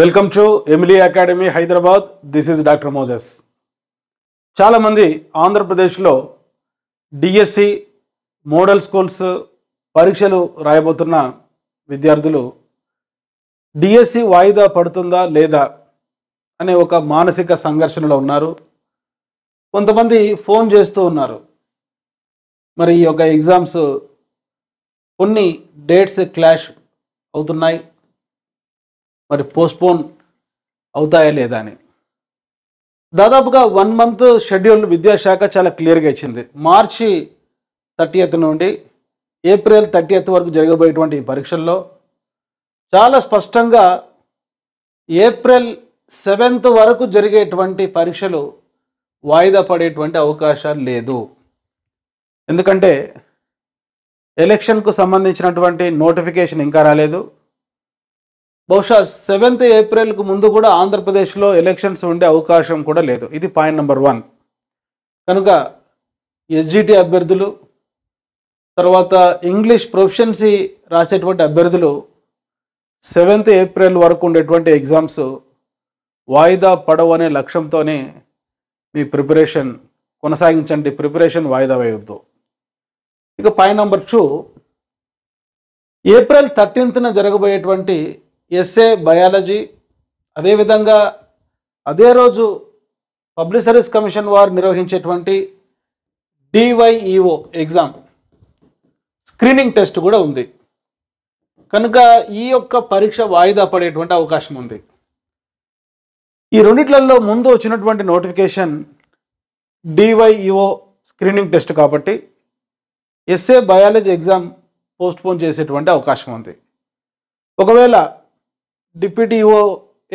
welcome to Emily academy Hyderabad this is doctor Moses చాలామంది ఆంధ్రప్రదేశ్లో DSC e model schools పరీక్షలు రాయబోతున్న విద్యార్థులు డిఎస్సి e వాయిదా పడుతుందా లేదా అనే ఒక మానసిక సంఘర్షణలో ఉన్నారు కొంతమంది ఫోన్ చేస్తూ ఉన్నారు మరి ఈ యొక్క ఎగ్జామ్స్ కొన్ని డేట్స్ క్లాష్ అవుతున్నాయి మరి పోస్ట్పోన్ అవుతాయా లేదా అని దాదాపుగా వన్ మంత్ షెడ్యూల్ విద్యాశాఖ చాలా క్లియర్గా ఇచ్చింది మార్చి థర్టీ నుండి ఏప్రిల్ థర్టీయత్ వరకు జరగబోయేటువంటి ఈ పరీక్షల్లో చాలా స్పష్టంగా ఏప్రిల్ సెవెంత్ వరకు జరిగేటువంటి పరీక్షలు వాయిదా పడేటువంటి అవకాశాలు లేదు ఎందుకంటే ఎలక్షన్కు సంబంధించినటువంటి నోటిఫికేషన్ ఇంకా రాలేదు బహుశా సెవెంత్ ఏప్రిల్కు ముందు కూడా ఆంధ్రప్రదేశ్లో ఎలక్షన్స్ ఉండే అవకాశం కూడా లేదు ఇది పాయింట్ నెంబర్ వన్ కనుక ఎస్జిటి అభ్యర్థులు తర్వాత ఇంగ్లీష్ ప్రొఫిషన్సీ రాసేటువంటి అభ్యర్థులు సెవెంత్ ఏప్రిల్ వరకు ఉండేటువంటి ఎగ్జామ్స్ వాయిదా పడవు అనే లక్ష్యంతోనే మీ ప్రిపరేషన్ కొనసాగించండి ప్రిపరేషన్ వాయిదా వేయొద్దు ఇక పాయింట్ నెంబర్ టూ ఏప్రిల్ థర్టీన్త్న జరగబోయేటువంటి ఎస్ఏ బయాలజీ అదేవిధంగా అదే రోజు పబ్లిక్ సర్వీస్ కమిషన్ వారు నిర్వహించేటువంటి డివైఈఓ ఎగ్జామ్ స్క్రీనింగ్ టెస్ట్ కూడా ఉంది కనుక ఈ యొక్క పరీక్ష వాయిదా పడేటువంటి అవకాశం ఉంది ఈ రెండిట్లలో ముందు వచ్చినటువంటి నోటిఫికేషన్ డివైఈఓ స్క్రీనింగ్ టెస్ట్ కాబట్టి ఎస్ఏ బయాలజీ ఎగ్జామ్ పోస్ట్పోన్ చేసేటువంటి అవకాశం ఉంది ఒకవేళ డిప్యూటీఓ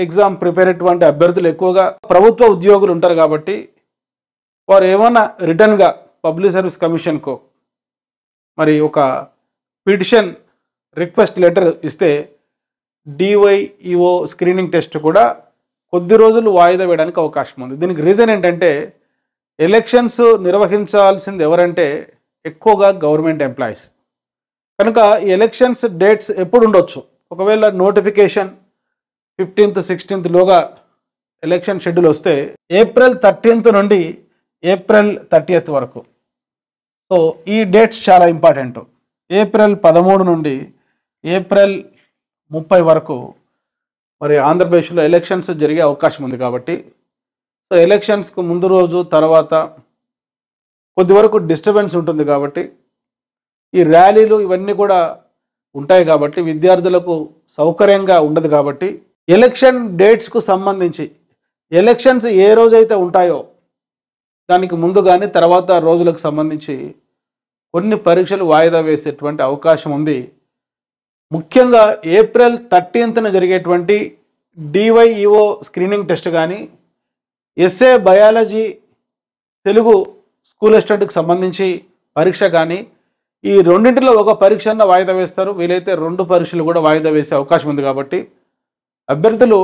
ఎగ్జామ్ ప్రిపేర్ అయ్యేటువంటి అభ్యర్థులు ఎక్కువగా ప్రభుత్వ ఉద్యోగులు ఉంటారు కాబట్టి వారు ఏమైనా రిటర్న్గా పబ్లిక్ సర్వీస్ కమిషన్కు మరి ఒక పిటిషన్ రిక్వెస్ట్ లెటర్ ఇస్తే డివైఈఓ స్క్రీనింగ్ టెస్ట్ కూడా కొద్ది రోజులు వాయిదా వేయడానికి అవకాశం ఉంది దీనికి రీజన్ ఏంటంటే ఎలక్షన్స్ నిర్వహించాల్సింది ఎవరంటే ఎక్కువగా గవర్నమెంట్ ఎంప్లాయీస్ కనుక ఈ ఎలక్షన్స్ డేట్స్ ఎప్పుడు ఉండొచ్చు ఒకవేళ నోటిఫికేషన్ ఫిఫ్టీన్త్ సిక్స్టీన్త్ లోగా ఎలక్షన్ షెడ్యూల్ వస్తే ఏప్రిల్ థర్టీన్త్ నుండి ఏప్రిల్ థర్టీఎత్ వరకు సో ఈ డేట్స్ చాలా ఇంపార్టెంట్ ఏప్రిల్ పదమూడు నుండి ఏప్రిల్ ముప్పై వరకు మరి ఆంధ్రప్రదేశ్లో ఎలక్షన్స్ జరిగే అవకాశం ఉంది కాబట్టి సో ఎలక్షన్స్కు ముందు రోజు తర్వాత కొద్ది వరకు డిస్టర్బెన్స్ ఉంటుంది కాబట్టి ఈ ర్యాలీలు ఇవన్నీ కూడా ఉంటాయి కాబట్టి విద్యార్థులకు సౌకర్యంగా ఉండదు కాబట్టి ఎలక్షన్ డేట్స్కు సంబంధించి ఎలక్షన్స్ ఏ రోజైతే ఉంటాయో దానికి ముందు కానీ తర్వాత రోజులకు సంబంధించి కొన్ని పరీక్షలు వాయిదా వేసేటువంటి అవకాశం ఉంది ముఖ్యంగా ఏప్రిల్ థర్టీన్త్న జరిగేటువంటి డివైఈఓ స్క్రీనింగ్ టెస్ట్ కానీ ఎస్ఏ బయాలజీ తెలుగు స్కూల్ అసిస్టెంట్కి సంబంధించి పరీక్ష కానీ ఈ రెండింటిలో ఒక పరీక్షన్న వాయిదా వేస్తారు వీలైతే రెండు పరీక్షలు కూడా వాయిదా వేసే అవకాశం ఉంది కాబట్టి అభ్యర్థులు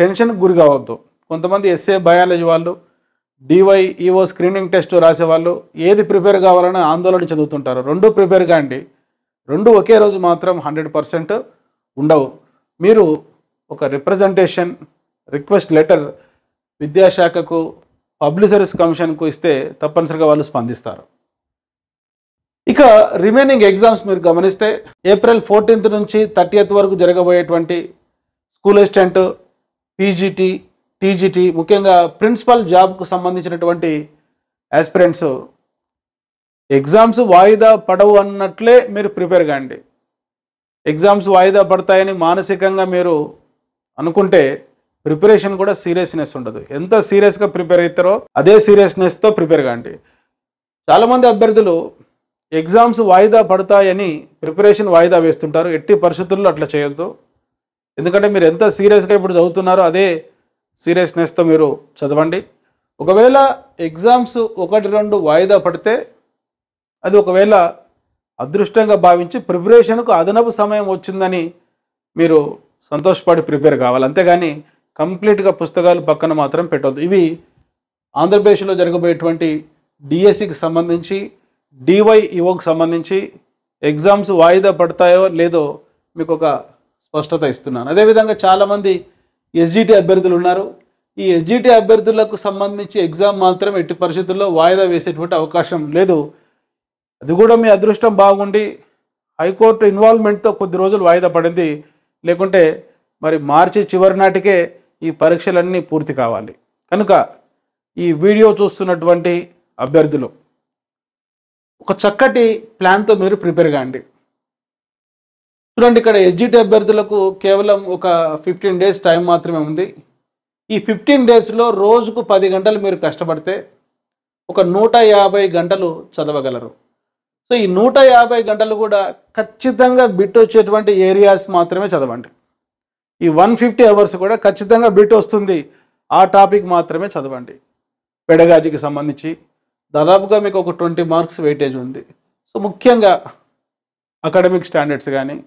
టెన్షన్కి గురి కావద్దు కొంతమంది ఎస్ఏ బయాలజీ వాళ్ళు డివైఈఓ స్క్రీనింగ్ టెస్ట్ రాసేవాళ్ళు ఏది ప్రిపేర్ కావాలని ఆందోళన చెందుతుంటారు రెండు ప్రిపేర్ కాండి రెండు ఒకే రోజు మాత్రం హండ్రెడ్ పర్సెంట్ ఉండవు మీరు ఒక రిప్రజెంటేషన్ రిక్వెస్ట్ లెటర్ విద్యాశాఖకు పబ్లిసరీస్ కమిషన్కు ఇస్తే తప్పనిసరిగా వాళ్ళు స్పందిస్తారు ఇక రిమైనింగ్ ఎగ్జామ్స్ మీరు గమనిస్తే ఏప్రిల్ ఫోర్టీన్త్ నుంచి థర్టీ వరకు జరగబోయేటువంటి స్కూల్ అసిస్టెంట్ పీజీటీ టీజీటీ ముఖ్యంగా ప్రిన్సిపల్ జాబ్కు సంబంధించినటువంటి ఆస్పిరెంట్స్ ఎగ్జామ్స్ వాయిదా పడవు అన్నట్లే మీరు ప్రిపేర్ కాండి ఎగ్జామ్స్ వాయిదా పడతాయని మానసికంగా మీరు అనుకుంటే ప్రిపరేషన్ కూడా సీరియస్నెస్ ఉండదు ఎంత సీరియస్గా ప్రిపేర్ అవుతారో అదే సీరియస్నెస్తో ప్రిపేర్ కాండి చాలామంది అభ్యర్థులు ఎగ్జామ్స్ వాయిదా పడతాయని ప్రిపరేషన్ వాయిదా వేస్తుంటారు ఎట్టి పరిస్థితుల్లో అట్లా చేయొద్దు ఎందుకంటే మీరు ఎంత సీరియస్గా ఇప్పుడు చదువుతున్నారో అదే సీరియస్నెస్తో మీరు చదవండి ఒకవేళ ఎగ్జామ్స్ ఒకటి రెండు వాయిదా పడితే అది ఒకవేళ అదృష్టంగా భావించి ప్రిపరేషన్కు అదనపు సమయం వచ్చిందని మీరు సంతోషపడి ప్రిపేర్ కావాలి అంతేగాని కంప్లీట్గా పుస్తకాలు పక్కన మాత్రం పెట్టవద్దు ఇవి ఆంధ్రప్రదేశ్లో జరగబోయేటువంటి డిఎస్సికి సంబంధించి డివైఈఓకి సంబంధించి ఎగ్జామ్స్ వాయిదా పడతాయో లేదో మీకు ఒక స్పష్టత ఇస్తున్నాను అదేవిధంగా చాలామంది ఎస్జిటి అభ్యర్థులు ఉన్నారు ఈ ఎస్జిటి అభ్యర్థులకు సంబంధించి ఎగ్జామ్ మాత్రం ఎట్టి పరిస్థితుల్లో వాయిదా వేసేటువంటి అవకాశం లేదు అది కూడా మీ అదృష్టం బాగుండి హైకోర్టు ఇన్వాల్వ్మెంట్తో కొద్ది రోజులు వాయిదా పడింది లేకుంటే మరి మార్చి చివరి నాటికే ఈ పరీక్షలన్నీ పూర్తి కావాలి కనుక ఈ వీడియో చూస్తున్నటువంటి అభ్యర్థులు ఒక చక్కటి ప్లాన్తో మీరు ప్రిపేర్ కాండి చూడండి ఇక్కడ ఎస్జిటి అభ్యర్థులకు కేవలం ఒక ఫిఫ్టీన్ డేస్ టైం మాత్రమే ఉంది ఈ ఫిఫ్టీన్ డేస్లో రోజుకు పది గంటలు మీరు కష్టపడితే ఒక నూట యాభై గంటలు చదవగలరు సో ఈ నూట యాభై గంటలు కూడా ఖచ్చితంగా బిట్ వచ్చేటువంటి ఏరియాస్ మాత్రమే చదవండి ఈ వన్ ఫిఫ్టీ అవర్స్ కూడా ఖచ్చితంగా బిట్ వస్తుంది ఆ టాపిక్ మాత్రమే చదవండి పెడగాజీకి సంబంధించి దాదాపుగా మీకు ఒక ట్వంటీ మార్క్స్ వెయిటేజ్ ఉంది సో ముఖ్యంగా అకాడమిక్ స్టాండర్డ్స్ కానీ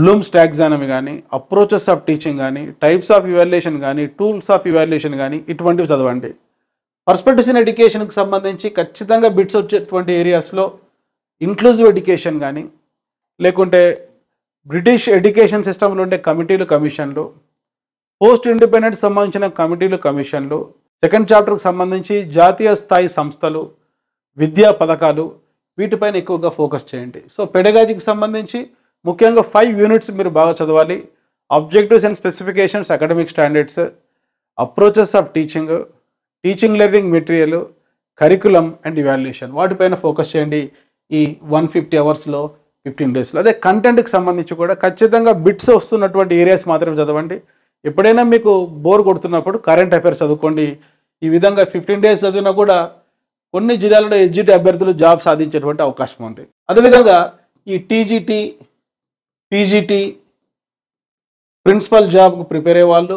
బ్లూమ్స్ టాక్సానమీ కానీ అప్రోచెస్ ఆఫ్ టీచింగ్ కానీ టైప్స్ ఆఫ్ ఇవాల్యుయేషన్ కానీ టూల్స్ ఆఫ్ ఇవాల్యుయేషన్ కానీ ఇటువంటివి చదవండి పర్స్పెక్టివ్స్ ఇన్ ఎడ్యుకేషన్కి సంబంధించి ఖచ్చితంగా బిట్స్ వచ్చేటువంటి ఏరియాస్లో ఇంక్లూజివ్ ఎడ్యుకేషన్ కానీ లేకుంటే బ్రిటిష్ ఎడ్యుకేషన్ సిస్టంలో ఉండే కమిటీలు కమిషన్లు పోస్ట్ ఇండిపెండెంట్ సంబంధించిన కమిటీలు కమిషన్లు సెకండ్ చాప్టర్కి సంబంధించి జాతీయ స్థాయి సంస్థలు విద్యా పథకాలు వీటిపైన ఎక్కువగా ఫోకస్ చేయండి సో పెడగాజీకి సంబంధించి ముఖ్యంగా ఫైవ్ యూనిట్స్ మీరు బాగా చదవాలి objectives and specifications academic standards approaches of teaching teaching learning material curriculum and evaluation వాటిపైన ఫోకస్ చేయండి ఈ వన్ ఫిఫ్టీ అవర్స్లో ఫిఫ్టీన్ డేస్లో అదే కంటెంట్కి సంబంధించి కూడా ఖచ్చితంగా బిట్స్ వస్తున్నటువంటి ఏరియాస్ మాత్రం చదవండి ఎప్పుడైనా మీకు బోర్ కొడుతున్నప్పుడు కరెంట్ అఫైర్స్ చదువుకోండి ఈ విధంగా ఫిఫ్టీన్ డేస్ చదివినా కూడా కొన్ని జిల్లాలలో ఎడ్జిటి అభ్యర్థులు జాబ్ సాధించేటువంటి అవకాశం ఉంది అదేవిధంగా ఈ టీజీటీ పీజీటీ ప్రిన్సిపల్ జాబ్కు ప్రిపేర్ అయ్యే వాళ్ళు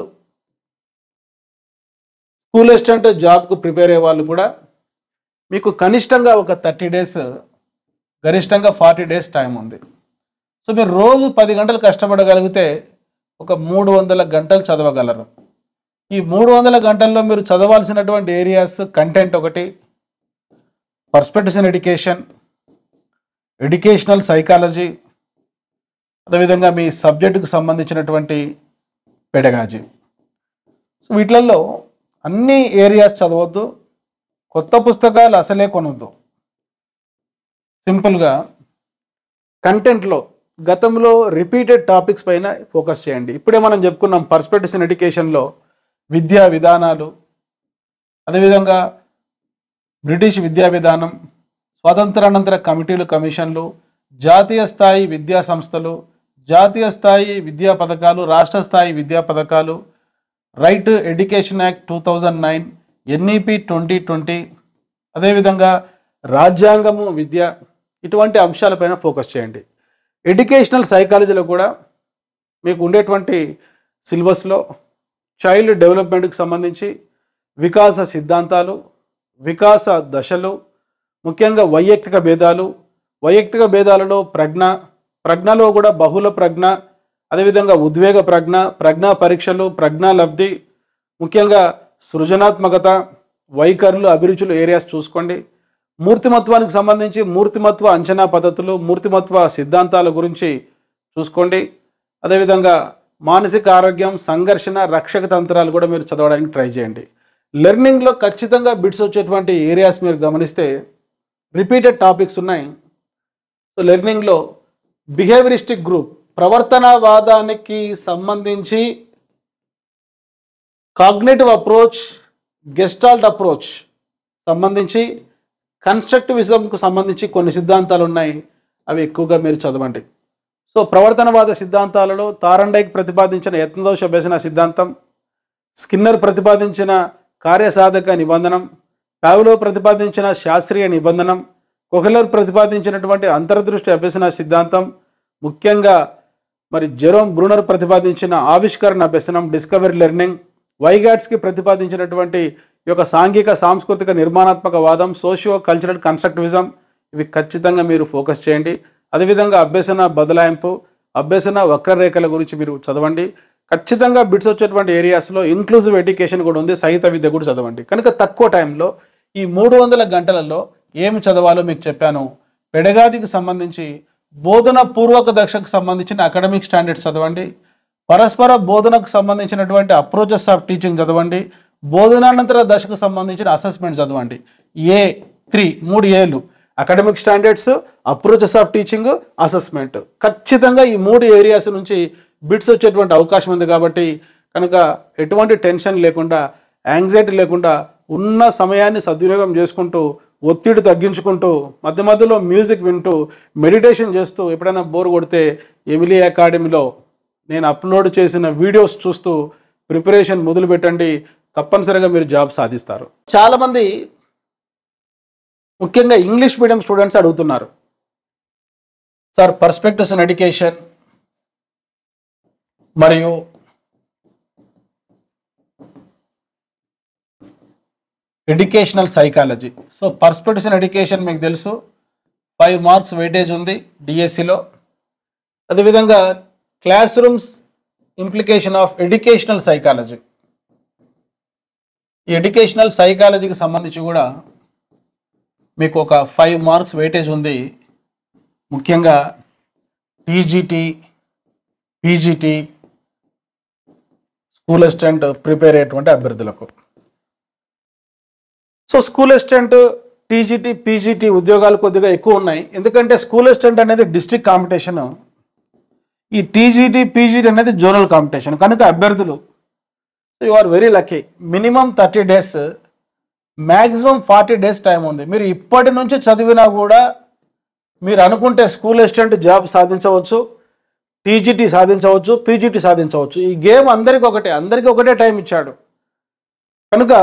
స్కూల్ అసిస్టెంట్ జాబ్కు ప్రిపేర్ అయ్యే వాళ్ళు కూడా మీకు కనిష్టంగా ఒక థర్టీ డేస్ గరిష్టంగా ఫార్టీ డేస్ టైం ఉంది సో మీరు రోజు పది గంటలు కష్టపడగలిగితే ఒక మూడు వందల గంటలు చదవగలరు ఈ మూడు వందల గంటల్లో మీరు చదవాల్సినటువంటి ఏరియాస్ కంటెంట్ ఒకటి perspectives in education educational psychology అదేవిధంగా మీ సబ్జెక్టుకు సంబంధించినటువంటి పెడగాజీ సో వీటిలలో అన్ని ఏరియాస్ చదవద్దు కొత్త పుస్తకాలు అసలే కొనొద్దు సింపుల్గా కంటెంట్లో గతంలో రిపీటెడ్ టాపిక్స్ పైన ఫోకస్ చేయండి ఇప్పుడే మనం చెప్పుకున్నాం పర్స్పెక్టివ్స్ ఇన్ ఎడ్యుకేషన్లో విద్యా విధానాలు అదేవిధంగా బ్రిటిష్ విద్యా విధానం స్వాతంత్రానంతర కమిటీలు కమిషన్లు జాతీయ స్థాయి విద్యా సంస్థలు జాతీయ స్థాయి విద్యా పథకాలు రాష్ట్ర స్థాయి విద్యా పథకాలు right education act two thousand nine NEP twenty twenty అదేవిధంగా రాజ్యాంగము విద్య ఇటువంటి అంశాలపైన ఫోకస్ చేయండి ఎడ్యుకేషనల్ సైకాలజీలో కూడా మీకు ఉండేటువంటి సిలబస్లో చైల్డ్ డెవలప్మెంట్కి సంబంధించి వికాస సిద్ధాంతాలు వికాస దశలు ముఖ్యంగా వైయక్తిక భేదాలు వైయక్తిక భేదాలలో ప్రజ్ఞ ప్రజ్ఞలో కూడా బహుళ ప్రజ్ఞ అదేవిధంగా ఉద్వేగ ప్రజ్ఞ ప్రజ్ఞా పరీక్షలు ప్రజ్ఞా లబ్ధి ముఖ్యంగా సృజనాత్మకత వైఖరులు అభిరుచులు ఏరియాస్ చూసుకోండి మూర్తిమత్వానికి సంబంధించి మూర్తిమత్వ అంచనా పద్ధతులు మూర్తిమత్వ సిద్ధాంతాల గురించి చూసుకోండి అదేవిధంగా మానసిక ఆరోగ్యం సంఘర్షణ రక్షక తంత్రాలు కూడా మీరు చదవడానికి ట్రై చేయండి లెర్నింగ్లో ఖచ్చితంగా బిట్స్ వచ్చేటువంటి ఏరియాస్ మీరు గమనిస్తే రిపీటెడ్ టాపిక్స్ ఉన్నాయి సో లెర్నింగ్లో బిహేవియరిస్టిక్ గ్రూప్ ప్రవర్తనవాదానికి సంబంధించి కాగ్నేటివ్ అప్రోచ్ గెస్టాల్ట్ అప్రోచ్ సంబంధించి కన్స్ట్రక్టివిజంకు సంబంధించి కొన్ని సిద్ధాంతాలు ఉన్నాయి అవి ఎక్కువగా మీరు చదవండి సో ప్రవర్తనవాద సిద్ధాంతాలలో తారండైక్ ప్రతిపాదించిన యత్నదోష వ్యసన సిద్ధాంతం స్కిన్నర్ ప్రతిపాదించిన కార్యసాధక నిబంధనం పావులో ప్రతిపాదించిన శాస్త్రీయ నిబంధనం కుహ్లర్ ప్రతిపాదించినటువంటి అంతర్దృష్టి అభ్యసన సిద్ధాంతం ముఖ్యంగా మరి జెరోమ్ బ్రూనర్ ప్రతిపాదించిన ఆవిష్కరణ అభ్యసనం డిస్కవరీ లెర్నింగ్ వైగాట్స్కి ప్రతిపాదించినటువంటి యొక్క సాంఘిక సాంస్కృతిక నిర్మాణాత్మక వాదం సోషియో కల్చరల్ కన్స్ట్రక్టివిజం ఇవి ఖచ్చితంగా మీరు ఫోకస్ చేయండి అదేవిధంగా అభ్యసన బదలాయింపు అభ్యసన వక్రరేఖల గురించి మీరు చదవండి ఖచ్చితంగా బిట్స్ వచ్చేటువంటి ఏరియాస్లో ఇన్క్లూజివ్ ఎడ్యుకేషన్ కూడా ఉంది సహిత విద్య కూడా చదవండి కనుక తక్కువ టైంలో ఈ మూడు వందల గంటలలో ఏమి చదవాలో మీకు చెప్పాను పెడగాదికి సంబంధించి బోధన పూర్వక దక్షకు సంబంధించిన అకాడమిక్ స్టాండర్డ్స్ చదవండి పరస్పర బోధనకు సంబంధించినటువంటి అప్రోచెస్ ఆఫ్ టీచింగ్ చదవండి బోధనానంతర దశకు సంబంధించిన అసెస్మెంట్ చదవండి ఏ త్రీ మూడు ఏళ్ళు academic standards approaches of teaching assessment ఖచ్చితంగా ఈ మూడు ఏరియాస్ నుంచి బిట్స్ వచ్చేటువంటి అవకాశం ఉంది కాబట్టి కనుక ఎటువంటి టెన్షన్ లేకుండా యాంగ్జైటీ లేకుండా ఉన్న సమయాన్ని సద్వినియోగం చేసుకుంటూ ఒత్తిడి తగ్గించుకుంటూ మధ్య మధ్యలో మ్యూజిక్ వింటూ మెడిటేషన్ చేస్తూ ఎప్పుడైనా బోర్ కొడితే ఎమిలీ అకాడమీలో నేను అప్లోడ్ చేసిన వీడియోస్ చూస్తూ ప్రిపరేషన్ మొదలు పెట్టండి తప్పనిసరిగా మీరు జాబ్ సాధిస్తారు చాలామంది ముఖ్యంగా ఇంగ్లీష్ మీడియం స్టూడెంట్స్ అడుగుతున్నారు సార్ పర్స్పెక్టివ్స్ ఇన్ ఎడ్యుకేషన్ మరియు educational psychology so perspectives in education మీకు తెలుసు ఫైవ్ మార్క్స్ వెయిటేజ్ ఉంది డిఎస్సిలో e అదేవిధంగా classrooms implication of educational psychology ఈ ఎడ్యుకేషనల్ సైకాలజీకి సంబంధించి కూడా మీకు ఒక ఫైవ్ మార్క్స్ వెయిటేజ్ ఉంది ముఖ్యంగా TGT PGT school assistant prepare అయ్యేటువంటి అభ్యర్థులకు so school assistant TGT PGT ఉద్యోగాలు కొద్దిగా ఎక్కువ ఉన్నాయి ఎందుకంటే స్కూల్ అసిస్టెంట్ అనేది డిస్ట్రిక్ట్ కాంపిటీషన్ ఈ టీజీటీ పీజీటీ అనేది జోనల్ కాంపిటీషన్ కనుక అభ్యర్థులు you are very lucky minimum thirty days maximum forty days time ఉంది మీరు ఇప్పటి నుంచి చదివినా కూడా మీరు అనుకుంటే స్కూల్ అసిస్టెంట్ జాబ్ సాధించవచ్చు టీజీటీ సాధించవచ్చు పీజీటీ సాధించవచ్చు ఈ గేమ్ అందరికీ ఒకటే అందరికీ ఒకటే టైం ఇచ్చాడు కనుక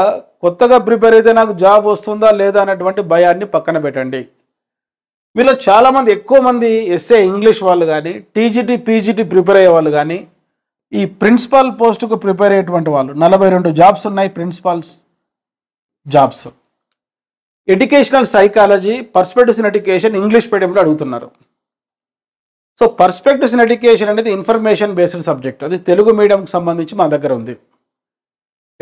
కొత్తగా ప్రిపేర్ అయితే నాకు జాబ్ వస్తుందా లేదా అనేటువంటి భయాన్ని పక్కన పెట్టండి మీలో చాలామంది ఎక్కువ మంది ఎస్ఏ ఇంగ్లీష్ వాళ్ళు కానీ టీజీటీ పీజీటీ ప్రిపేర్ అయ్యే వాళ్ళు కానీ ఈ ప్రిన్సిపాల్ పోస్టుకు ప్రిపేర్ అయ్యేటువంటి వాళ్ళు నలభై రెండు జాబ్స్ ఉన్నాయి principals jobs educational psychology perspectives in education English మీడియంలో అడుగుతున్నారు సో పర్స్పెక్టివ్స్ ఇన్ ఎడ్యుకేషన్ అనేది ఇన్ఫర్మేషన్ బేస్డ్ సబ్జెక్ట్ అది తెలుగు మీడియంకి సంబంధించి మా దగ్గర ఉంది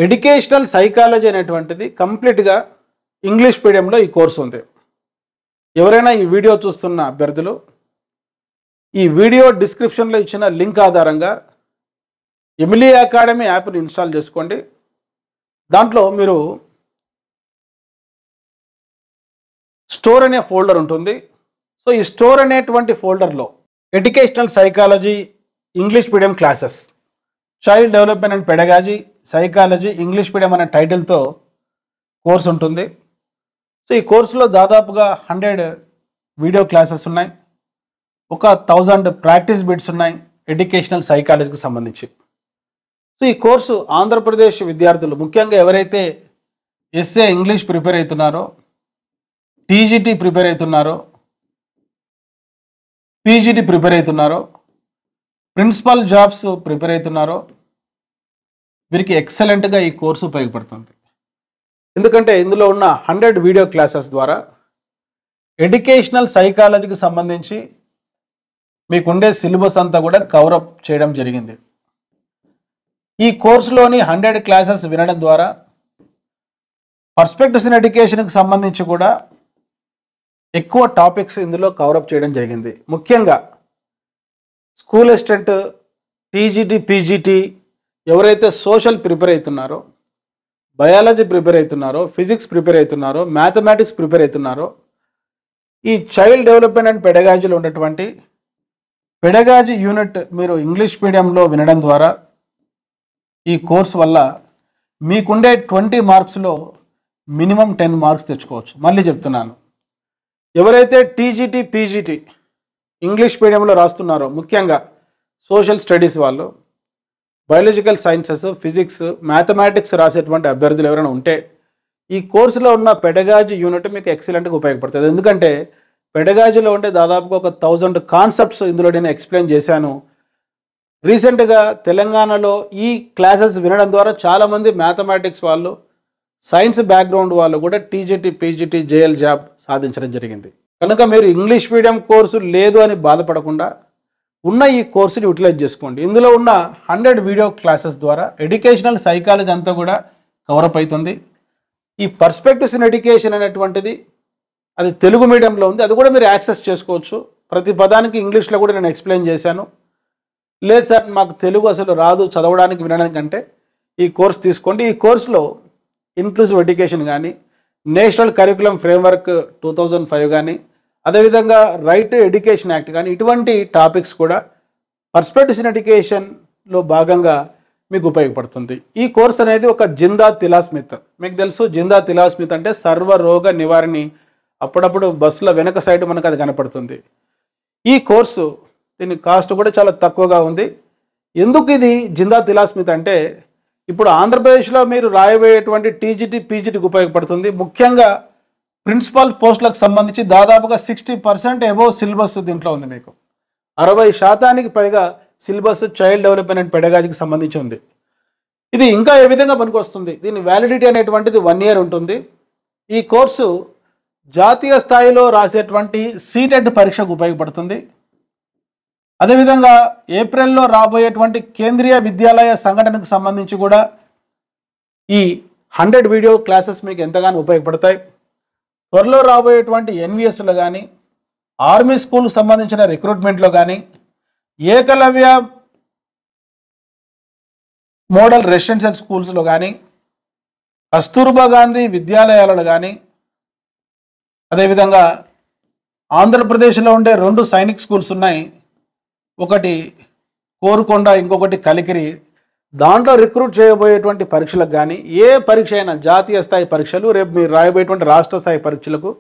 ఎడ్యుకేషనల్ సైకాలజీ అనేటువంటిది కంప్లీట్గా ఇంగ్లీష్ మీడియంలో ఈ కోర్సు ఉంది ఎవరైనా ఈ వీడియో చూస్తున్న అభ్యర్థులు ఈ వీడియో డిస్క్రిప్షన్లో ఇచ్చిన లింక్ ఆధారంగా ఎమిలీ అకాడమీ యాప్ని ఇన్స్టాల్ చేసుకోండి దాంట్లో మీరు స్టోర్ అనే ఫోల్డర్ ఉంటుంది సో ఈ స్టోర్ అనేటువంటి ఫోల్డర్లో educational psychology English medium classes child development and pedagogy psychology English medium అనే టైటిల్తో కోర్స్ ఉంటుంది సో ఈ కోర్సులో దాదాపుగా హండ్రెడ్ వీడియో క్లాసెస్ ఉన్నాయి ఒక థౌజండ్ ప్రాక్టీస్ బిట్స్ ఉన్నాయి ఎడ్యుకేషనల్ సైకాలజీకి సంబంధించి సో ఈ కోర్సు ఆంధ్రప్రదేశ్ విద్యార్థులు ముఖ్యంగా ఎవరైతే ఎస్ఏ ఇంగ్లీష్ ప్రిపేర్ అవుతున్నారో టీజీటీ ప్రిపేర్ అవుతున్నారో పీజీటీ ప్రిపేర్ అవుతున్నారో ప్రిన్సిపల్ జాబ్స్ ప్రిపేర్ అవుతున్నారో వీరికి ఎక్సలెంట్గా ఈ కోర్సు ఉపయోగపడుతుంది ఎందుకంటే ఇందులో ఉన్న హండ్రెడ్ వీడియో క్లాసెస్ ద్వారా ఎడ్యుకేషనల్ సైకాలజీకి సంబంధించి మీకుండే సిలబస్ అంతా కూడా కవరప్ చేయడం జరిగింది ఈ కోర్సులోని హండ్రెడ్ క్లాసెస్ వినడం ద్వారా పర్స్పెక్టివ్స్ ఇన్ ఎడ్యుకేషన్కి సంబంధించి కూడా ఎక్కువ టాపిక్స్ ఇందులో కవరప్ చేయడం జరిగింది ముఖ్యంగా స్కూల్ అసిస్టెంట్ టీజీటీ పీజీటీ ఎవరైతే సోషల్ ప్రిపేర్ అవుతున్నారో బయాలజీ ప్రిపేర్ అవుతున్నారో ఫిజిక్స్ ప్రిపేర్ అవుతున్నారో మ్యాథమెటిక్స్ ప్రిపేర్ అవుతున్నారో ఈ చైల్డ్ డెవలప్మెంట్ అండ్ పెడగాజీలో ఉన్నటువంటి పెడగాజీ యూనిట్ మీరు ఇంగ్లీష్ మీడియంలో వినడం ద్వారా ఈ కోర్స్ వల్ల మీకుండే ట్వంటీ మార్క్స్లో మినిమం టెన్ మార్క్స్ తెచ్చుకోవచ్చు మళ్ళీ చెప్తున్నాను ఎవరైతే టీజీటీ పీజీటీ ఇంగ్లీష్ మీడియంలో రాస్తున్నారో ముఖ్యంగా సోషల్ స్టడీస్ వాళ్ళు బయాలజికల్ సైన్సెస్ ఫిజిక్స్ మ్యాథమెటిక్స్ రాసేటువంటి అభ్యర్థులు ఎవరైనా ఉంటే ఈ కోర్సులో ఉన్న పెడగాజీ యూనిట్ మీకు ఎక్సలెంట్గా ఉపయోగపడుతుంది ఎందుకంటే పెడగాజీలో ఉండే దాదాపుగా ఒక థౌజండ్ కాన్సెప్ట్స్ ఇందులో నేను ఎక్స్ప్లెయిన్ చేశాను రీసెంట్గా తెలంగాణలో ఈ క్లాసెస్ వినడం ద్వారా చాలామంది మ్యాథమెటిక్స్ వాళ్ళు సైన్స్ బ్యాక్గ్రౌండ్ వాళ్ళు కూడా టీజీటీ పీజీటీ జేఎల్ జాబ్ సాధించడం జరిగింది కనుక మీరు ఇంగ్లీష్ మీడియం కోర్సు లేదు అని బాధపడకుండా ఉన్న ఈ కోర్సుని యూటిలైజ్ చేసుకోండి ఇందులో ఉన్న హండ్రెడ్ వీడియో క్లాసెస్ ద్వారా ఎడ్యుకేషనల్ సైకాలజీ అంతా కూడా కవరప్ అవుతుంది ఈ పర్స్పెక్టివ్స్ ఇన్ ఎడ్యుకేషన్ అనేటువంటిది అది తెలుగు మీడియంలో ఉంది అది కూడా మీరు యాక్సెస్ చేసుకోవచ్చు ప్రతి పదానికి ఇంగ్లీష్లో కూడా నేను ఎక్స్ప్లెయిన్ చేశాను లేదు సార్ మాకు తెలుగు అసలు రాదు చదవడానికి వినడానికంటే ఈ కోర్స్ తీసుకోండి ఈ కోర్సులో ఇన్క్లూజివ్ ఎడ్యుకేషన్ కానీ national curriculum framework two thousand five కానీ అదేవిధంగా రైట్ టు ఎడ్యుకేషన్ యాక్ట్ కానీ ఇటువంటి టాపిక్స్ కూడా పర్స్పెక్టివ్స్ ఇన్ ఎడ్యుకేషన్లో భాగంగా మీకు ఉపయోగపడుతుంది ఈ కోర్స్ అనేది ఒక జిందా తిలాస్మిత్ మీకు తెలుసు జిందా తిలాస్మిత్ అంటే సర్వ రోగ నివారణ అప్పుడప్పుడు బస్సుల వెనక సైడ్ మనకు అది కనపడుతుంది ఈ కోర్సు దీని కాస్ట్ కూడా చాలా తక్కువగా ఉంది ఎందుకు ఇది జిందా తిలాస్మిత్ అంటే ఇప్పుడు ఆంధ్రప్రదేశ్లో మీరు రాయబోయేటువంటి టీజీటీ పీజీటీకి ఉపయోగపడుతుంది ముఖ్యంగా ప్రిన్సిపల్ పోస్టులకు సంబంధించి దాదాపుగా సిక్స్టీ పర్సెంట్ అబోవ్ సిలబస్ దీంట్లో ఉంది మీకు అరవై శాతానికి పైగా సిలబస్ చైల్డ్ డెవలప్మెంట్ పెడగాజీకి సంబంధించి ఉంది ఇది ఇంకా ఏ విధంగా పనికొస్తుంది దీని వ్యాలిడిటీ అనేటువంటిది వన్ ఇయర్ ఉంటుంది ఈ కోర్సు జాతీయ స్థాయిలో రాసేటువంటి సీటెట్ పరీక్షకు ఉపయోగపడుతుంది అదేవిధంగా ఏప్రిల్లో రాబోయేటువంటి కేంద్రీయ విద్యాలయ సంఘటనకు సంబంధించి కూడా ఈ హండ్రెడ్ వీడియో క్లాసెస్ మీకు ఎంతగానో ఉపయోగపడతాయి త్వరలో రాబోయేటువంటి ఎన్విఎస్లో కానీ ఆర్మీ స్కూల్కి సంబంధించిన రిక్రూట్మెంట్లో కానీ ఏకలవ్య మోడల్ రెసిడెన్షియల్ స్కూల్స్లో కానీ కస్తూర్బా గాంధీ విద్యాలయాలలో కానీ అదేవిధంగా ఆంధ్రప్రదేశ్లో ఉండే రెండు సైనిక్ స్కూల్స్ ఉన్నాయి ఒకటి కోరుకొండ ఇంకొకటి కలికిరి దాంట్లో రిక్రూట్ చేయబోయేటువంటి పరీక్షలకు కానీ ఏ పరీక్ష అయినా జాతీయ స్థాయి పరీక్షలు రేపు మీరు రాయబోయేటువంటి రాష్ట్ర స్థాయి పరీక్షలకు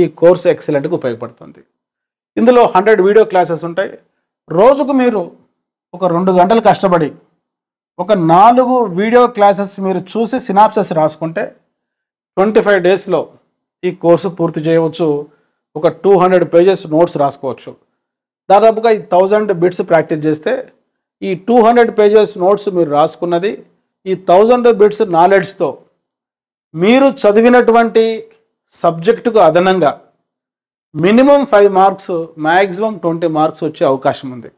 ఈ కోర్సు ఎక్సలెంట్గా ఉపయోగపడుతుంది ఇందులో హండ్రెడ్ వీడియో క్లాసెస్ ఉంటాయి రోజుకు మీరు ఒక రెండు గంటలు కష్టపడి ఒక నాలుగు వీడియో క్లాసెస్ మీరు చూసి సినాప్సెస్ రాసుకుంటే ట్వంటీ ఫైవ్ డేస్లో ఈ కోర్సు పూర్తి చేయవచ్చు ఒక టూ హండ్రెడ్ పేజెస్ నోట్స్ రాసుకోవచ్చు దాదాపుగా ఈ థౌజండ్ బిట్స్ ప్రాక్టీస్ చేస్తే ఈ టూ హండ్రెడ్ పేజెస్ నోట్స్ మీరు రాసుకున్నది ఈ థౌజండ్ బిట్స్ నాలెడ్జ్తో మీరు చదివినటువంటి సబ్జెక్టుకు అదనంగా minimum five marks maximum twenty marks వచ్చే అవకాశం ఉంది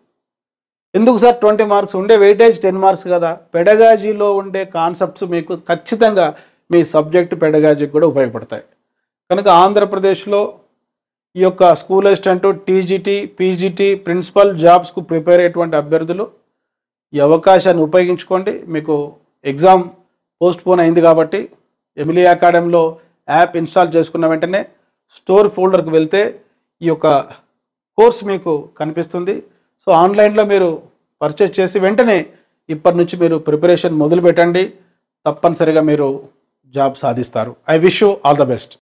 ఎందుకు సార్ ట్వంటీ మార్క్స్ ఉండే వెయిటేజ్ టెన్ మార్క్స్ కదా పెడగాజీలో ఉండే కాన్సెప్ట్స్ మీకు ఖచ్చితంగా మీ సబ్జెక్ట్ పెడగాజీకి కూడా ఉపయోగపడతాయి కనుక ఆంధ్రప్రదేశ్లో ఈ యొక్క school assistant TGT PGT principal జాబ్స్కు ప్రిపేర్ అయ్యేటువంటి అభ్యర్థులు ఈ అవకాశాన్ని ఉపయోగించుకోండి మీకు ఎగ్జామ్ పోస్ట్పోన్ అయింది కాబట్టి ఎమిలీ అకాడమీలో యాప్ ఇన్స్టాల్ చేసుకున్న వెంటనే స్టోర్ ఫోల్డర్కి వెళ్తే ఈ యొక్క కోర్స్ మీకు కనిపిస్తుంది సో ఆన్లైన్లో మీరు పర్చేస్ చేసి వెంటనే ఇప్పటి నుంచి మీరు ప్రిపరేషన్ మొదలు పెట్టండి తప్పనిసరిగా మీరు జాబ్ సాధిస్తారు I wish you all the best